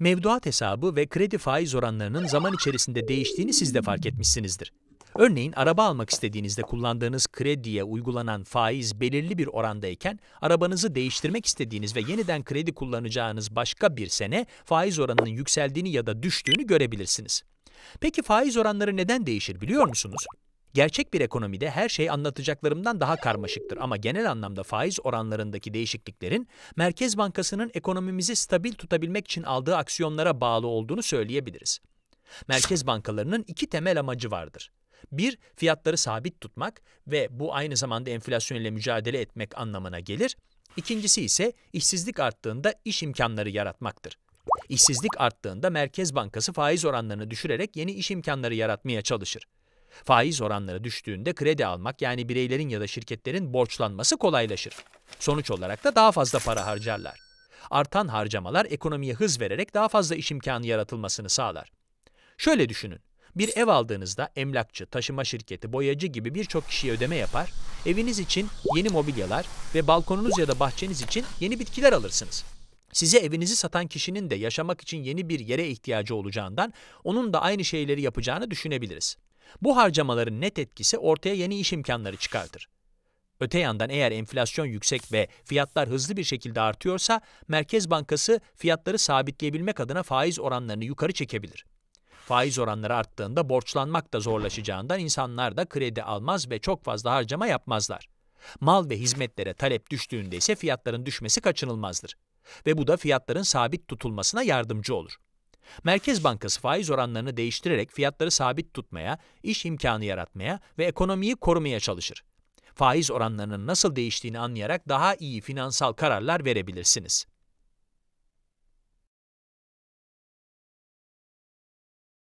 mevduat hesabı ve kredi faiz oranlarının zaman içerisinde değiştiğini siz de fark etmişsinizdir. Örneğin araba almak istediğinizde kullandığınız krediye uygulanan faiz belirli bir orandayken, arabanızı değiştirmek istediğiniz ve yeniden kredi kullanacağınız başka bir sene faiz oranının yükseldiğini ya da düştüğünü görebilirsiniz. Peki faiz oranları neden değişir biliyor musunuz? Gerçek bir ekonomide her şey anlatacaklarımdan daha karmaşıktır ama genel anlamda faiz oranlarındaki değişikliklerin Merkez Bankası'nın ekonomimizi stabil tutabilmek için aldığı aksiyonlara bağlı olduğunu söyleyebiliriz. Merkez bankalarının iki temel amacı vardır. Bir, fiyatları sabit tutmak ve bu aynı zamanda enflasyon ile mücadele etmek anlamına gelir. İkincisi ise işsizlik arttığında iş imkanları yaratmaktır. İşsizlik arttığında Merkez Bankası faiz oranlarını düşürerek yeni iş imkanları yaratmaya çalışır. Faiz oranları düştüğünde kredi almak yani bireylerin ya da şirketlerin borçlanması kolaylaşır. Sonuç olarak da daha fazla para harcarlar. Artan harcamalar ekonomiye hız vererek daha fazla iş imkanı yaratılmasını sağlar. Şöyle düşünün. Bir ev aldığınızda emlakçı, taşıma şirketi, boyacı gibi birçok kişiye ödeme yapar, eviniz için yeni mobilyalar ve balkonunuz ya da bahçeniz için yeni bitkiler alırsınız. Size evinizi satan kişinin de yaşamak için yeni bir yere ihtiyacı olacağından onun da aynı şeyleri yapacağını düşünebiliriz. Bu harcamaların net etkisi ortaya yeni iş imkanları çıkartır. Öte yandan eğer enflasyon yüksek ve fiyatlar hızlı bir şekilde artıyorsa Merkez Bankası fiyatları sabitleyebilmek adına faiz oranlarını yukarı çekebilir. Faiz oranları arttığında borçlanmak da zorlaşacağından insanlar da kredi almaz ve çok fazla harcama yapmazlar. Mal ve hizmetlere talep düştüğünde ise fiyatların düşmesi kaçınılmazdır ve bu da fiyatların sabit tutulmasına yardımcı olur. Merkez Bankası faiz oranlarını değiştirerek fiyatları sabit tutmaya, iş imkanı yaratmaya ve ekonomiyi korumaya çalışır. Faiz oranlarının nasıl değiştiğini anlayarak daha iyi finansal kararlar verebilirsiniz.